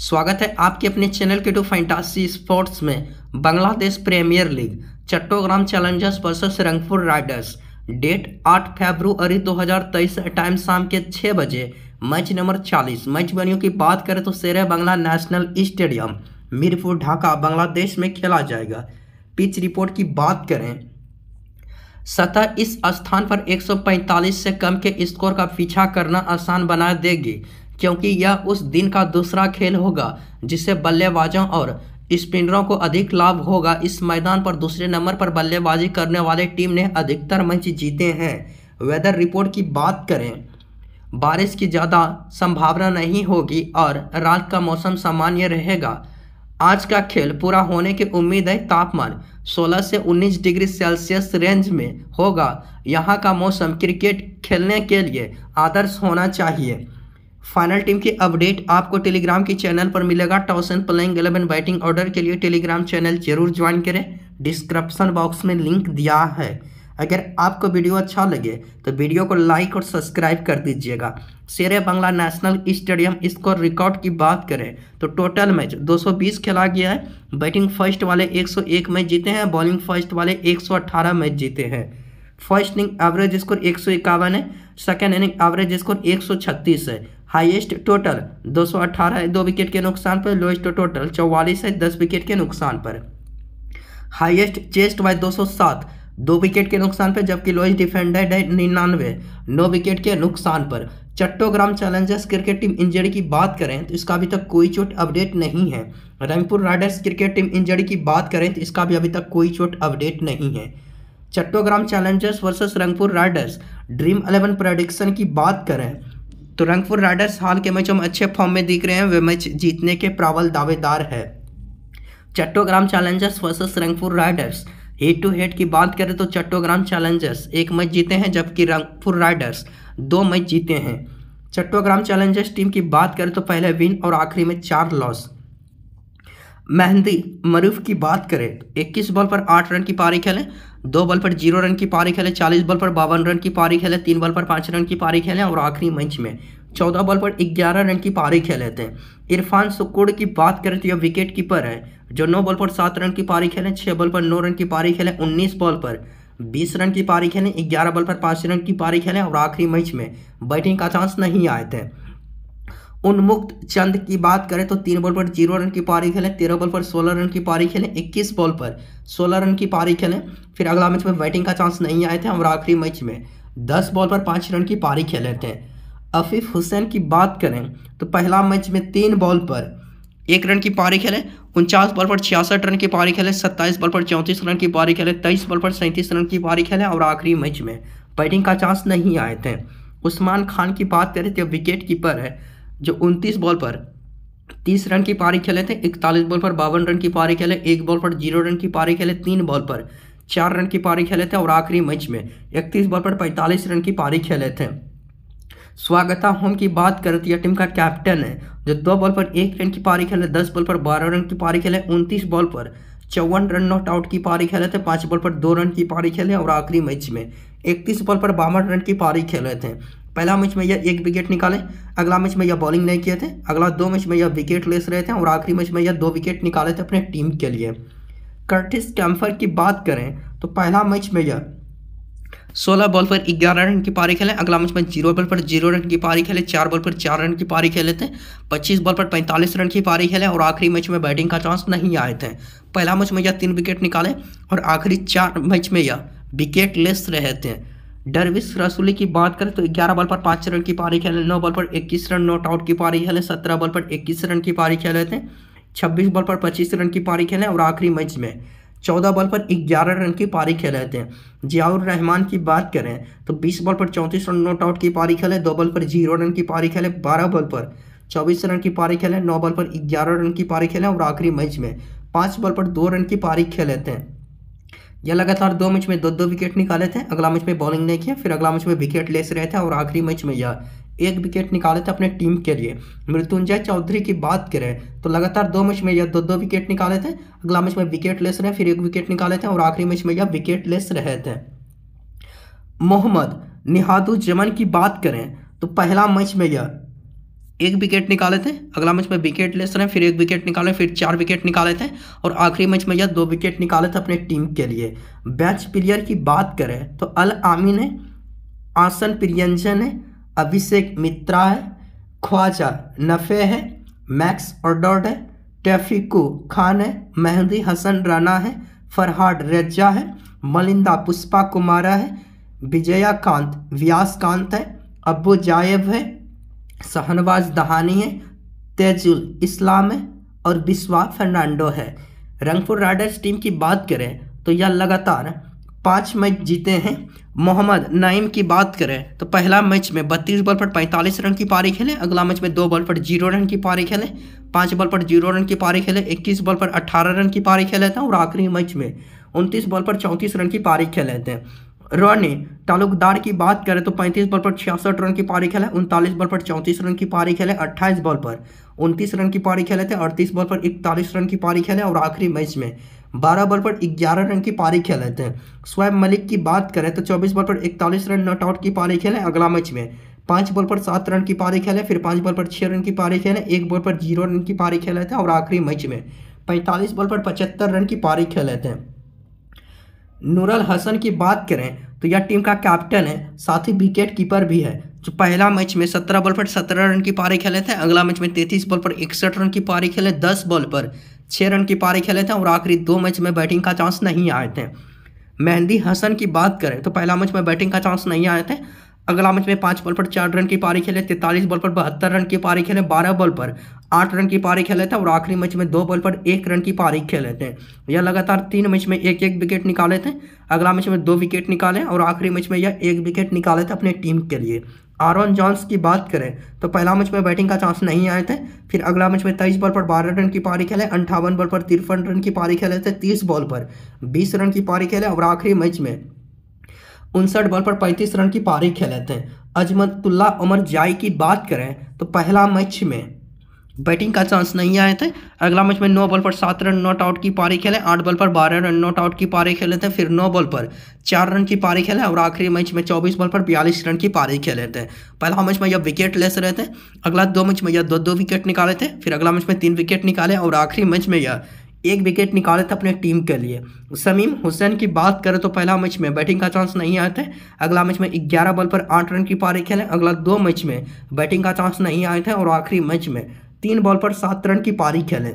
स्वागत है आपके अपने चैनल के टू फैंटासी स्पोर्ट्स में Bangladesh Premier League Chattogram Challengers versus Rangpur Riders date 8 फरवरी 2023 टाइम शाम के 6 बजे मैच नंबर 40 मैच बनियों की बात करें तो शेर बांग्ला नेशनल स्टेडियम मीरपुर ढाका बांग्लादेश में खेला जाएगा पिच रिपोर्ट की बात करें सतह इस स्थान पर 145 से कम के स्कोर का पीछा करना आसान बना देगी क्योंकि यह उस दिन का दूसरा खेल होगा जिससे बल्लेबाजों और स्पिनरों को अधिक लाभ होगा इस मैदान पर दूसरे नंबर पर बल्लेबाजी करने वाले टीम ने अधिकतर मैच जीते हैं वेदर रिपोर्ट की बात करें बारिश की ज़्यादा संभावना नहीं होगी और रात का मौसम सामान्य रहेगा आज का खेल पूरा होने की उम्मीद है तापमान 16 से 19 डिग्री सेल्सियस रेंज में होगा यहाँ का मौसम क्रिकेट खेलने के लिए आदर्श होना चाहिए फाइनल टीम की अपडेट आपको टेलीग्राम के चैनल पर मिलेगा toss and playing eleven batting order के लिए टेलीग्राम चैनल जरूर ज्वाइन करें डिस्क्रिप्शन बॉक्स में लिंक दिया है अगर आपको वीडियो अच्छा लगे तो वीडियो को लाइक और सब्सक्राइब कर दीजिएगा Sher Bangla National Stadium score record की बात करें तो टोटल मैच 220 खेला गया है बैटिंग फर्स्ट वाले 101 मैच जीते हैं बॉलिंग फर्स्ट वाले 118 मैच जीते हैं फर्स्ट इनिंग एवरेज स्कोर एक है सेकेंड इनिंग एवरेज स्कोर एक है हाईएस्ट टोटल 218 है दो विकेट के नुकसान पर लोएस्ट टोटल चौवालीस है दस विकेट के नुकसान पर हाईएस्ट चेस्ट वाइज 207 दो विकेट के नुकसान पर जबकि लोएस्ट डिफेंडेड है निन्यानवे नौ विकेट के नुकसान पर Chattogram Challengers cricket team injury की बात करें तो इसका अभी तक कोई चोट अपडेट नहीं है Rangpur Riders cricket team injury की बात करें तो इसका भी अभी तक कोई चोट अपडेट नहीं है Chattogram Challengers versus Rangpur Riders dream eleven prediction की बात करें तो रंगपुर राइडर्स हाल के मैचों में अच्छे फॉर्म में दिख रहे हैं वे मैच जीतने के प्रावल दावेदार है Chattogram Challengers versus Rangpur Riders head to head की बात करें तो चट्टोग्राम चैलेंजर्स एक मैच जीते हैं जबकि रंगपुर राइडर्स दो मैच जीते हैं चट्टोग्राम चैलेंजर्स टीम की बात करें तो पहले विन और आखिरी में चार लॉस मेहंदी मरूफ की बात करें 21 बॉल पर आठ रन की पारी खेलें दो बॉल पर जीरो रन की पारी खेले चालीस बॉल पर बावन रन की पारी खेले तीन बॉल पर पाँच रन की पारी खेले और आखिरी मंच में चौदह बॉल पर ग्यारह रन की पारी खेले थे इरफान सुकुड़ की बात करें तो यह विकेट कीपर है जो नौ बॉल पर सात रन की पारी खेले छः बॉल पर नौ रन की पारी खेले उन्नीस बॉल पर बीस रन की पारी खेले ग्यारह बॉल पर पाँच रन की पारी खेले और आखिरी मैच में बैटिंग का चांस नहीं आए थे उन्मुक्त चंद की बात करें तो तीन बॉल पर जीरो रन की पारी खेलें तेरह बॉल पर सोलह रन की पारी खेलें इक्कीस बॉल पर सोलह रन की पारी खेलें फिर अगला मैच में बैटिंग का चांस नहीं आए थे और आखिरी मैच में दस बॉल पर पाँच रन की पारी खेले थे आफिफ हुसैन की बात करें तो पहला मैच में तीन बॉल पर एक रन की पारी खेले उनचास बॉल पर छियासठ रन की पारी खेले सत्ताईस बॉल पर चौंतीस रन की पारी खेले तेईस बॉल पर सैंतीस रन की पारी खेले और आखिरी मैच में बैटिंग का चांस नहीं आए थे उस्मान खान की बात करें तो विकेट कीपर है जो उनतीस बॉल पर तीस रन की पारी खेले थे इकतालीस बॉल पर बावन रन की पारी खेले एक बॉल पर जीरो रन की पारी खेले तीन बॉल पर चार रन की पारी खेले थे और आखिरी मैच में इकतीस बॉल पर पैंतालीस रन की पारी खेले थे स्वागता होम की बात करती है टीम का कैप्टन है जो दो बॉल पर एक रन की पारी खेले दस बॉल पर बारह रन की पारी खेले उनतीस बॉल पर चौवन रन नॉट आउट की पारी खेले थे पाँच बॉल पर दो रन की पारी खेले और आखिरी मैच में इकतीस बॉल पर बावन रन की पारी खेले थे पहला मैच में यह एक विकेट निकाले अगला मैच में यह बॉलिंग नहीं किए थे अगला दो मैच में यह विकेट लेस रहे थे और आखिरी मैच में यह दो विकेट निकाले थे अपने टीम के लिए कर्टिस कैम्फर की बात करें तो पहला मैच में यह सोलह बॉल पर ग्यारह रन की पारी खेले अगला मैच में जीरो बॉल पर जीरो रन की पारी खेले चार बॉल पर चार रन की पारी खेले थे पच्चीस बॉल पर पैंतालीस रन की पारी खेले और आखिरी मैच में बैटिंग का चांस नहीं आए थे पहला मैच में यह तीन विकेट निकाले और आखिरी चार मैच में यह विकेट लेस रहे थे डरविस रसूली की बात करें तो 11 बॉल पर पाँच रन की पारी खेले नौ बॉल पर 21 रन नॉट आउट की पारी खेले 17 बॉल पर 21 रन की पारी खेले थे 26 बॉल पर 25 रन की पारी खेले और आखिरी मैच में 14 बॉल पर 11 रन की पारी खेले थे जियाउर रहमान की बात करें तो 20 बॉल पर 34 रन नॉट आउट की पारी खेले दो बॉल पर जीरो रन की पारी खेले बारह बॉल पर चौबीस रन की पारी खेले नौ बॉल पर ग्यारह रन की पारी खेले और आखिरी मैच में पाँच बॉल पर दो रन की पारी खेले थे यह लगातार दो मैच में दो दो विकेट निकाले थे अगला मैच में बॉलिंग नहीं किया फिर अगला मैच में विकेट लेस रहे थे और आखिरी मैच में यह एक विकेट निकाले थे अपने टीम के लिए मृत्युंजय चौधरी की बात करें तो लगातार दो मैच में यह दो दो विकेट निकाले थे अगला मैच में विकेट लेस रहे फिर एक विकेट निकाले थे और आखिरी मैच में यह विकेट लेस रहे थे मोहम्मद निहादुजमन की बात करें तो पहला मैच में यह एक विकेट निकाले थे अगला मैच में विकेट ले रहे फिर एक विकेट निकाले फिर चार विकेट निकाले थे और आखिरी मैच में यह दो विकेट निकाले थे अपने टीम के लिए बैच प्लेयर की बात करें तो अल आमिन है आसन प्रियंजन है अभिषेक मित्रा है ख्वाजा नफ़े है मैक्स ऑर्डॉड है टैफिकू खान है मेहंदी हसन राना है फरहाड रज्जा है मलिंदा पुष्पा कुमारा है विजया कांत व्यास कांत है अबू जायब है शाहनवाज दहानी है तेजुल इस्लाम है और बिस्वा फर्नांडो है रंगपुर राइडर्स टीम की बात करें तो यह लगातार पाँच मैच जीते हैं मोहम्मद नईम की बात करें तो पहला मैच में बत्तीस बॉल पर पैंतालीस रन की पारी खेले अगला मैच में दो बॉल पर जीरो रन की पारी खेले पाँच बॉल पर जीरो रन की पारी खेले इक्कीस बॉल पर अट्ठारह रन की पारी खेले थे और आखिरी मैच में उनतीस बॉल पर चौंतीस रन की पारी खेले थे रन तालुकदार की बात करें तो 35 बॉल पर छियासठ रन की पारी खेले उनतालीस बॉल पर चौंतीस रन की पारी खेले 28 बॉल पर उनतीस रन की पारी खेले थे अड़तीस बॉल पर इकतालीस रन की पारी खेले और आखिरी मैच में बारह बॉल पर ग्यारह रन की पारी खेले थे स्वयं मलिक की बात करें तो चौबीस बॉल पर इकतालीस रन नॉट आउट की पारी खेले अगला मैच में पाँच बॉल पर सात रन की पारी खेले फिर पाँच बॉल पर छः रन की पारी खेले एक बॉल पर जीरो रन की पारी खेले थे और आखिरी मैच में पैंतालीस बॉल पर पचहत्तर रन की पारी खेले थे नूरल हसन की बात करें तो यह टीम का कैप्टन है साथ ही विकेट कीपर भी है जो पहला मैच में सत्रह बॉल पर सत्रह रन की पारी खेले थे अगला मैच में तैतीस बॉल पर इकसठ रन की पारी खेले दस बॉल पर छः रन की पारी खेले थे और आखिरी दो मैच में बैटिंग का चांस नहीं आए थे मेहंदी हसन की बात करें तो पहला मैच में बैटिंग का चांस नहीं आए थे अगला मैच में पाँच बॉल पर चार रन की पारी खेले तैंतालीस बॉल पर बहत्तर रन की पारी खेले बारह बॉल पर आठ रन की पारी खेले थे और आखिरी मैच में दो बॉल पर एक रन की पारी खेले थे यह लगातार तीन मैच में एक एक विकेट निकाले थे अगला मैच में दो विकेट निकाले और आखिरी मैच में यह एक विकेट निकाले थे अपने टीम के लिए आरोन जॉन्स की बात करें तो पहला मैच में बैटिंग का चांस नहीं आए थे फिर अगला मैच में तेईस बॉल पर बारह रन की पारी खेले अंठावन बॉल पर तिरपन रन की पारी खेले थे तीस बॉल पर बीस रन की पारी खेले और आखिरी मैच में उनसठ बॉल पर पैंतीस रन की पारी खेले थे अजमतुल्ला उमर जाई की बात करें तो पहला मैच में बैटिंग का चांस नहीं आए थे अगला मैच में नौ बॉल पर सात रन नॉट आउट की पारी खेले आठ बॉल पर बारह रन नॉट आउट की पारी खेले थे फिर नौ बॉल पर चार रन की पारी खेले और आखिरी मैच में चौबीस बॉल पर बयालीस रन की पारी खेले थे पहला मैच में यह विकेट लेस रहे थे अगला दो मैच में यह दो दो विकेट निकाले थे फिर अगला मैच में तीन विकेट निकाले और आखिरी मैच में यह एक विकेट निकाले थे अपने टीम के लिए समीम हुसैन की बात करें तो पहला मैच में बैटिंग का चांस नहीं आए थे अगला मैच में 11 बॉल पर 8 रन की पारी खेले अगला दो मैच में बैटिंग का चांस नहीं आए थे और आखिरी मैच में तीन बॉल पर सात रन की पारी खेलें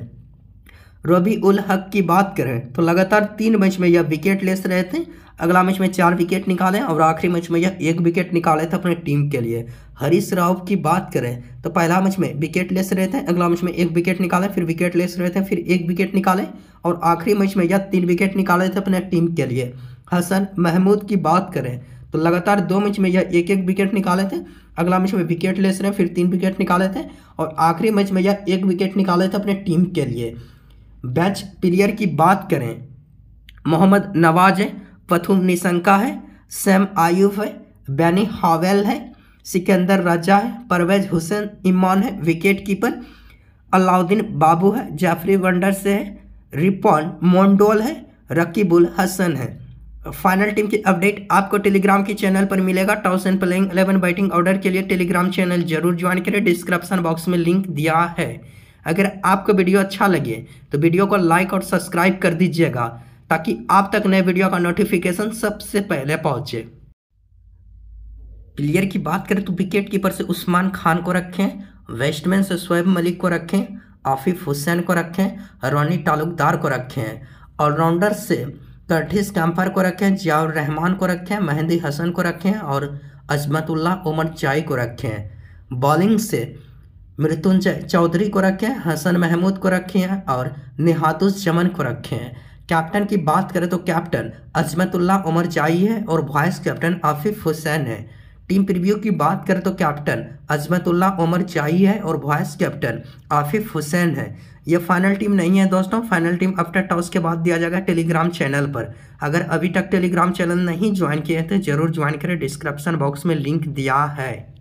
रबी उल हक की बात करें तो लगातार तीन मैच में यह विकेट लेस रहे थे अगला मैच में चार विकेट निकाले और आखिरी मैच में यह एक विकेट निकाले थे अपने टीम के लिए हरीश राव की बात करें तो पहला मैच में विकेट लेस रहे थे अगला मैच में एक विकेट निकाले फिर विकेट लेस रहे थे फिर एक विकेट निकाले और आखिरी मैच में यह तीन विकेट निकाले थे अपने टीम के लिए हसन महमूद की बात करें तो लगातार दो मैच में यह एक एक विकेट निकाले थे अगला मैच में विकेट ले रहे फिर तीन विकेट निकाले थे और आखिरी मैच में यह एक विकेट निकाले थे अपने टीम के लिए बैच प्लेयर की बात करें मोहम्मद नवाज है पथुम निशंका है सैम आयुफ है बैनी हावेल है सिकंदर राजा है परवेज हुसैन इमान है विकेट कीपर अलाउद्दीन बाबू है जैफरी वंडर से है रिपॉन मोन्डोल है रकीबुल हसन है फाइनल टीम की अपडेट आपको टेलीग्राम की चैनल पर मिलेगा toss and playing eleven batting order के लिए टेलीग्राम चैनल जरूर ज्वाइन करें डिस्क्रिप्शन बॉक्स में लिंक दिया है अगर आपको वीडियो अच्छा लगे तो वीडियो को लाइक और सब्सक्राइब कर दीजिएगा ताकि आप तक नए वीडियो का नोटिफिकेशन सबसे पहले पहुंचे प्लेयर की बात करें तो विकेट कीपर से उस्मान खान को रखें वेस्टमैन से शोएब मलिक को रखें आफिफ हुसैन को रखें रोनी तालुकदार को रखें ऑलराउंडर से कर्टिस कैम्फर को रखें जियाउर रहमान को रखें मेहंदी हसन को रखें और अजमतुल्ला उमर चाई को रखें बॉलिंग से मृत्युंजय चौधरी को रखें हसन महमूद को रखें और निहातुस चमन को रखें कैप्टन की बात करें तो कैप्टन अजमतुल्ला उमर चाई है और वाइस कैप्टन आफिफ हुसैन है टीम प्रिव्यू की बात करें तो कैप्टन अजमतुल्ला उमर चाई है और वाइस कैप्टन आफिफ हुसैन है ये फाइनल टीम नहीं है दोस्तों फाइनल टीम अपटर टॉस के बाद दिया जाएगा टेलीग्राम चैनल पर अगर अभी तक टेलीग्राम चैनल नहीं ज्वाइन किए हैं तो जरूर ज्वाइन करें डिस्क्रिप्शन बॉक्स में लिंक दिया है